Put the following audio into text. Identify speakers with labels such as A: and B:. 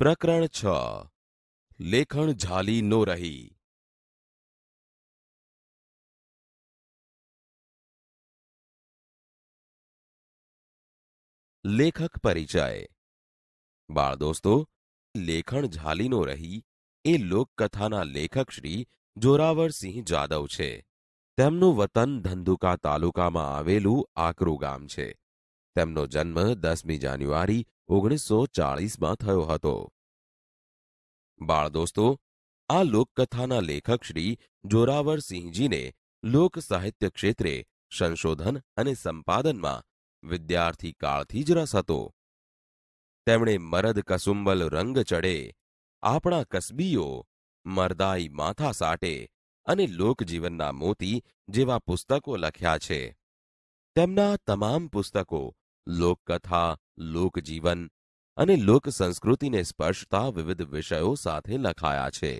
A: પ્રકરણ છ લેખણ ઝાલી નો રહી લેખક પરિચય બાળ દોસ્તો લેખણ
B: ઝાલીનો રહી એ લોકકથાના લેખક શ્રી જોરાવરસિંહ જાદવ છે તેમનું વતન ધંધુકા તાલુકામાં આવેલું આકરું ગામ છે તેમનો જન્મ દસમી જાન્યુઆરી ઓગણીસો ચાળીસમાં થયો હતો બાળ દોસ્તો આ લોકકથાના લેખક શ્રી જોરાવરસિંહજીને લોક સાહિત્ય ક્ષેત્રે સંશોધન અને સંપાદનમાં વિદ્યાર્થી કાળથી જ રસ હતો તેમણે મરદ કસુંબલ રંગ ચડે આપણા કસબીઓ મરદાઈ માથા સાટે અને લોકજીવનના મોતી જેવા પુસ્તકો લખ્યા છે તેમના તમામ પુસ્તકો લોકકથા લોકજીવન અને લોક સંસ્કૃતિને સ્પર્શતા વિવિધ વિષયો
A: સાથે લખાયા છે